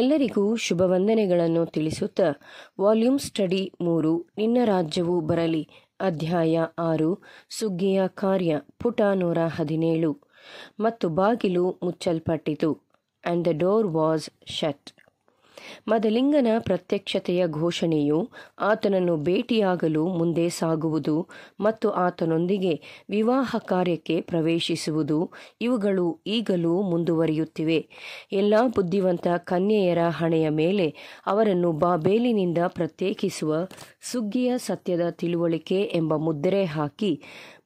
ಎಲ್ಲರಿಗೂ ಶುಭ ವಂದನೆಗಳನ್ನು ತಿಳಿಸುತ್ತಾ volume study ಮೂರು ನಿನ್ನ ರಾಜ್ಯವು ಬರಲಿ ಅಧ್ಯಾಯ ಆರು ಸುಗ್ಗಿಯ ಕಾರ್ಯ ಪುಟ ನೂರ ಹದಿನೇಳು ಮತ್ತು ಬಾಗಿಲು ಮುಚ್ಚಲ್ಪಟ್ಟಿತು and the door was shut ಮದಲಿಂಗನ ಪ್ರತ್ಯಕ್ಷತೆಯ ಘೋಷಣೆಯು ಆತನನ್ನು ಭೇಟಿಯಾಗಲು ಮುಂದೆ ಸಾಗುವುದು ಮತ್ತು ಆತನೊಂದಿಗೆ ವಿವಾಹ ಕಾರ್ಯಕ್ಕೆ ಪ್ರವೇಶಿಸುವುದು ಇವುಗಳು ಈಗಲೂ ಮುಂದುವರಿಯುತ್ತಿವೆ ಎಲ್ಲ ಬುದ್ಧಿವಂತ ಕನ್ಯೆಯರ ಹಣೆಯ ಮೇಲೆ ಅವರನ್ನು ಬಾಬೇಲಿನಿಂದ ಪ್ರತ್ಯೇಕಿಸುವ ಸುಗ್ಗಿಯ ಸತ್ಯದ ತಿಳುವಳಿಕೆ ಎಂಬ ಮುದ್ರೆ ಹಾಕಿ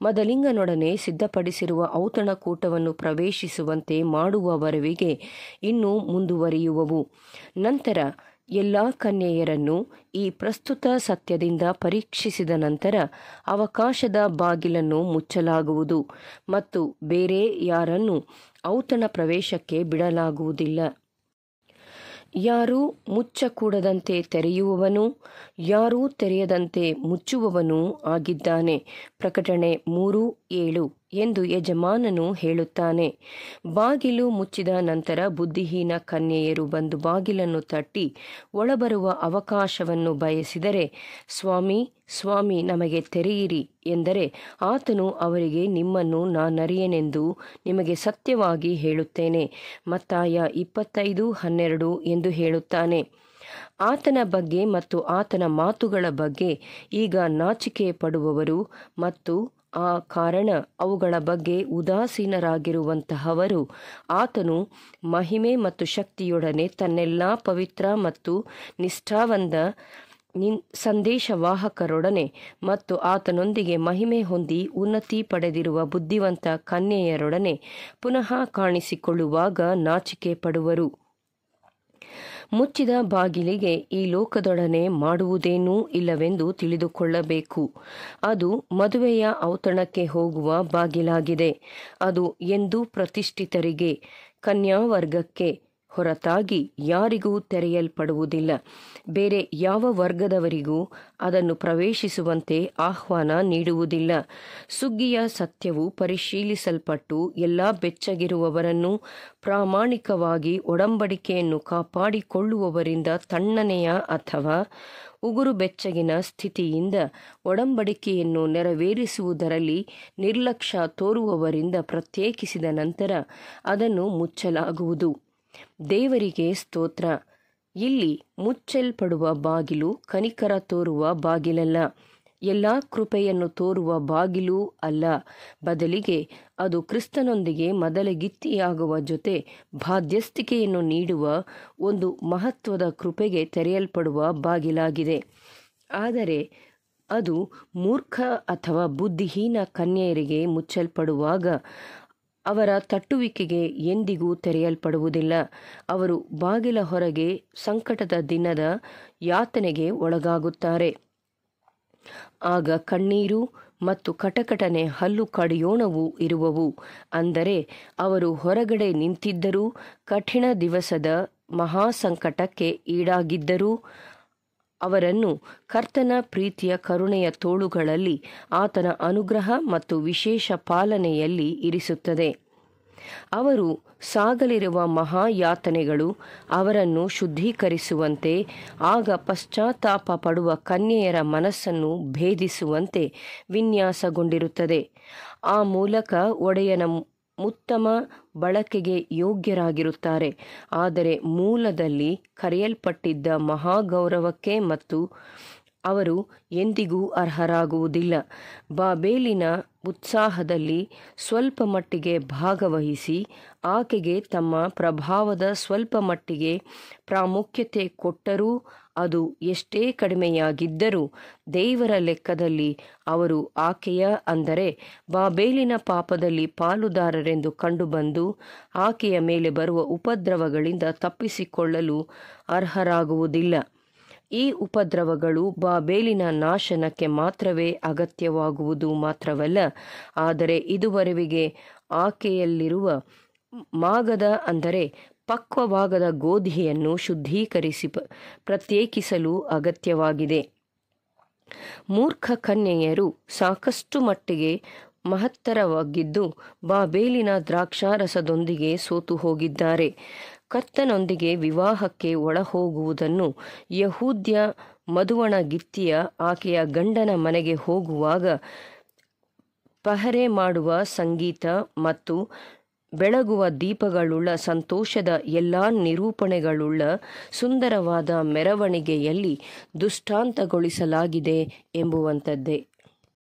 ಮದಲಿಂಗನೊಡನೆ ಸಿದ್ಧಪಡಿಸಿರುವ ಔತಣಕೂಟವನ್ನು ಪ್ರವೇಶಿಸುವಂತೆ ಮಾಡುವ ವರವಿಗೆ ಇನ್ನೂ ಮುಂದುವರಿಯುವವು ನಂತರ ಎಲ್ಲ ಕನ್ಯೆಯರನ್ನು ಈ ಪ್ರಸ್ತುತ ಸತ್ಯದಿಂದ ಪರೀಕ್ಷಿಸಿದ ನಂತರ ಅವಕಾಶದ ಬಾಗಿಲನ್ನು ಮುಚ್ಚಲಾಗುವುದು ಮತ್ತು ಬೇರೆ ಯಾರನ್ನು ಔತಣ ಪ್ರವೇಶಕ್ಕೆ ಬಿಡಲಾಗುವುದಿಲ್ಲ ಯಾರೂ ಮುಚ್ಚಕೂಡದಂತೆ ತೆರೆಯುವವನು ಯಾರೂ ತೆರೆಯದಂತೆ ಮುಚ್ಚುವವನೂ ಆಗಿದ್ದಾನೆ ಪ್ರಕಟಣೆ ಮೂರು ಏಳು ಎಂದು ಯಜಮಾನನು ಹೇಳುತ್ತಾನೆ ಬಾಗಿಲು ಮುಚ್ಚಿದ ನಂತರ ಬುದ್ಧಿಹೀನ ಕನ್ಯೆಯರು ಬಂದು ಬಾಗಿಲನ್ನು ತಟ್ಟಿ ಒಳಬರುವ ಅವಕಾಶವನ್ನು ಬಯಸಿದರೆ ಸ್ವಾಮಿ ಸ್ವಾಮಿ ನಮಗೆ ತೆರೆಯಿರಿ ಎಂದರೆ ಆತನು ಅವರಿಗೆ ನಿಮ್ಮನ್ನು ನಾನರಿಯನೆಂದು ನಿಮಗೆ ಸತ್ಯವಾಗಿ ಹೇಳುತ್ತೇನೆ ಮತ್ತಾಯ ಇಪ್ಪತ್ತೈದು ಹನ್ನೆರಡು ಎಂದು ಹೇಳುತ್ತಾನೆ ಆತನ ಬಗ್ಗೆ ಮತ್ತು ಆತನ ಮಾತುಗಳ ಬಗ್ಗೆ ಈಗ ನಾಚಿಕೆ ಪಡುವವರು ಮತ್ತು ಆ ಕಾರಣ ಅವುಗಳ ಬಗ್ಗೆ ಉದಾಸೀನರಾಗಿರುವಂತಹವರು ಆತನು ಮಹಿಮೆ ಮತ್ತು ಶಕ್ತಿಯೊಡನೆ ತನ್ನೆಲ್ಲ ಪವಿತ್ರ ಮತ್ತು ನಿಷ್ಠಾವಂದ ನಿನ್ ಸಂದೇಶವಾಹಕರೊಡನೆ ಮತ್ತು ಆತನೊಂದಿಗೆ ಮಹಿಮೆ ಹೊಂದಿ ಉನ್ನತಿ ಪಡೆದಿರುವ ಬುದ್ಧಿವಂತ ಕನ್ಯೆಯರೊಡನೆ ಪುನಃ ಕಾಣಿಸಿಕೊಳ್ಳುವಾಗ ನಾಚಿಕೆ ಪಡುವರು ಮುಚ್ಚಿದ ಬಾಗಿಲಿಗೆ ಈ ಲೋಕದೊಡನೆ ಮಾಡುವುದೇನೂ ಇಲ್ಲವೆಂದು ತಿಳಿದುಕೊಳ್ಳಬೇಕು ಅದು ಮದುವೆಯ ಔತಣಕ್ಕೆ ಹೋಗುವ ಬಾಗಿಲಾಗಿದೆ ಅದು ಎಂದು ಪ್ರತಿಷ್ಠಿತರಿಗೆ ಕನ್ಯಾವರ್ಗಕ್ಕೆ ಹೊರತಾಗಿ ಯಾರಿಗೂ ತೆರೆಯಲ್ಪಡುವುದಿಲ್ಲ ಬೇರೆ ಯಾವ ವರ್ಗದವರಿಗೂ ಅದನ್ನು ಪ್ರವೇಶಿಸುವಂತೆ ಆಹ್ವಾನ ನೀಡುವುದಿಲ್ಲ ಸುಗ್ಗಿಯ ಸತ್ಯವು ಪರಿಶೀಲಿಸಲ್ಪಟ್ಟು ಎಲ್ಲ ಬೆಚ್ಚಗಿರುವವರನ್ನು ಪ್ರಾಮಾಣಿಕವಾಗಿ ಒಡಂಬಡಿಕೆಯನ್ನು ಕಾಪಾಡಿಕೊಳ್ಳುವವರಿಂದ ತಣ್ಣನೆಯ ಅಥವಾ ಉಗುರು ಬೆಚ್ಚಗಿನ ಸ್ಥಿತಿಯಿಂದ ಒಡಂಬಡಿಕೆಯನ್ನು ನೆರವೇರಿಸುವುದರಲ್ಲಿ ನಿರ್ಲಕ್ಷ್ಯ ತೋರುವವರಿಂದ ಪ್ರತ್ಯೇಕಿಸಿದ ನಂತರ ಅದನ್ನು ಮುಚ್ಚಲಾಗುವುದು ದೇವರಿಗೆ ಸ್ತೋತ್ರ ಇಲ್ಲಿ ಮುಚ್ಚಲ್ಪಡುವ ಬಾಗಿಲು ಕನಿಕರ ತೋರುವ ಬಾಗಿಲಲ್ಲ ಎಲ್ಲ ಕೃಪೆಯನ್ನು ತೋರುವ ಬಾಗಿಲು ಅಲ್ಲ ಬದಲಿಗೆ ಅದು ಕ್ರಿಸ್ತನೊಂದಿಗೆ ಗಿತ್ತಿಯಾಗುವ ಜೊತೆ ಬಾಧ್ಯಸ್ಥಿಕೆಯನ್ನು ನೀಡುವ ಒಂದು ಮಹತ್ವದ ಕೃಪೆಗೆ ತೆರೆಯಲ್ಪಡುವ ಬಾಗಿಲಾಗಿದೆ ಆದರೆ ಅದು ಮೂರ್ಖ ಅಥವಾ ಬುದ್ಧಿಹೀನ ಕನ್ಯೆಯರಿಗೆ ಮುಚ್ಚಲ್ಪಡುವಾಗ ಅವರ ತಟ್ಟುವಿಕೆಗೆ ಎಂದಿಗೂ ತೆರೆಯಲ್ಪಡುವುದಿಲ್ಲ ಅವರು ಬಾಗಿಲ ಹೊರಗೆ ಸಂಕಟದ ದಿನದ ಯಾತನೆಗೆ ಒಳಗಾಗುತ್ತಾರೆ ಆಗ ಕಣ್ಣೀರು ಮತ್ತು ಕಟಕಟನೆ ಹಲ್ಲು ಕಡಿಯೋಣವೂ ಇರುವವು ಅಂದರೆ ಅವರು ಹೊರಗಡೆ ನಿಂತಿದ್ದರೂ ಕಠಿಣ ದಿವಸದ ಮಹಾಸಂಕಟಕ್ಕೆ ಈಡಾಗಿದ್ದರೂ ಅವರನ್ನು ಕರ್ತನ ಪ್ರೀತಿಯ ಕರುಣೆಯ ತೋಳುಗಳಲ್ಲಿ ಆತನ ಅನುಗ್ರಹ ಮತ್ತು ವಿಶೇಷ ಪಾಲನೆಯಲ್ಲಿ ಇರಿಸುತ್ತದೆ ಅವರು ಸಾಗಲಿರುವ ಮಹಾಯಾತನೆಗಳು ಅವರನ್ನು ಶುದ್ಧೀಕರಿಸುವಂತೆ ಆಗ ಪಶ್ಚಾತ್ತಾಪ ಪಡುವ ಕನ್ಯೆಯರ ಮನಸ್ಸನ್ನು ಭೇದಿಸುವಂತೆ ವಿನ್ಯಾಸಗೊಂಡಿರುತ್ತದೆ ಆ ಮೂಲಕ ಒಡೆಯನ ಉತ್ತಮ ಬಳಕೆಗೆ ಯೋಗ್ಯರಾಗಿರುತ್ತಾರೆ ಆದರೆ ಮೂಲದಲ್ಲಿ ಕರೆಯಲ್ಪಟ್ಟಿದ್ದ ಮಹಾಗೌರವಕ್ಕೆ ಮತ್ತು ಅವರು ಎಂದಿಗೂ ಅರ್ಹರಾಗುವುದಿಲ್ಲ ಬಾಬೇಲಿನ ಉತ್ಸಾಹದಲ್ಲಿ ಸ್ವಲ್ಪ ಮಟ್ಟಿಗೆ ಭಾಗವಹಿಸಿ ಆಕೆಗೆ ತಮ್ಮ ಪ್ರಭಾವದ ಸ್ವಲ್ಪ ಮಟ್ಟಿಗೆ ಪ್ರಾಮುಖ್ಯತೆ ಕೊಟ್ಟರೂ ಅದು ಎಷ್ಟೇ ಕಡಿಮೆಯಾಗಿದ್ದರೂ ದೇವರ ಲೆಕ್ಕದಲ್ಲಿ ಅವರು ಆಕೆಯ ಅಂದರೆ ಬಾಬೇಲಿನ ಪಾಪದಲ್ಲಿ ಪಾಲುದಾರರೆಂದು ಕಂಡುಬಂದು ಆಕೆಯ ಮೇಲೆ ಬರುವ ಉಪದ್ರವಗಳಿಂದ ತಪ್ಪಿಸಿಕೊಳ್ಳಲು ಅರ್ಹರಾಗುವುದಿಲ್ಲ ಈ ಉಪದ್ರವಗಳು ಬಾಬೇಲಿನ ನಾಶನಕ್ಕೆ ಮಾತ್ರವೇ ಅಗತ್ಯವಾಗುವುದು ಮಾತ್ರವಲ್ಲ ಆದರೆ ಇದುವರೆವಿಗೆ ಆಕೆಯಲ್ಲಿರುವ ಮಾಗದ ಅಂದರೆ ಪಕ್ವವಾಗದ ಗೋಧಿಯನ್ನು ಶುದ್ಧೀಕರಿಸಿ ಪ್ರತ್ಯೇಕಿಸಲು ಅಗತ್ಯವಾಗಿದೆ ಮೂರ್ಖ ಕನ್ಯೆಯರು ಸಾಕಷ್ಟು ಮಟ್ಟಿಗೆ ಮಹತ್ತರವಾಗಿದ್ದು ಬಾಬೇಲಿನ ದ್ರಾಕ್ಷಾರಸದೊಂದಿಗೆ ಸೋತು ಹೋಗಿದ್ದಾರೆ ಕರ್ತನೊಂದಿಗೆ ವಿವಾಹಕ್ಕೆ ಒಳಹೋಗುವುದನ್ನು ಯಹೂದ್ಯ ಮಧುವಣ ಗಿತ್ತಿಯ ಆಕೆಯ ಗಂಡನ ಮನೆಗೆ ಹೋಗುವಾಗ ಪಹರೆ ಮಾಡುವ ಸಂಗೀತ ಮತ್ತು ಬೆಳಗುವ ದೀಪಗಳುಳ್ಳ ಸಂತೋಷದ ಎಲ್ಲಾ ನಿರೂಪಣೆಗಳುಳ್ಳ ಸುಂದರವಾದ ಮೆರವಣಿಗೆಯಲ್ಲಿ ದುಷ್ಟಾಂತಗೊಳಿಸಲಾಗಿದೆ ಎಂಬುವಂಥದ್ದೇ